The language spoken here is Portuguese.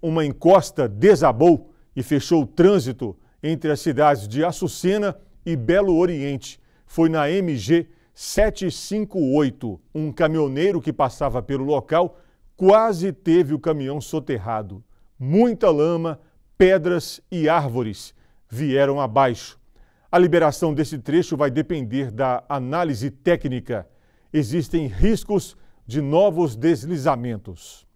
uma encosta desabou e fechou o trânsito entre as cidades de Açucena e Belo Oriente. Foi na MG 758. Um caminhoneiro que passava pelo local quase teve o caminhão soterrado. Muita lama, pedras e árvores vieram abaixo. A liberação desse trecho vai depender da análise técnica. Existem riscos de novos deslizamentos.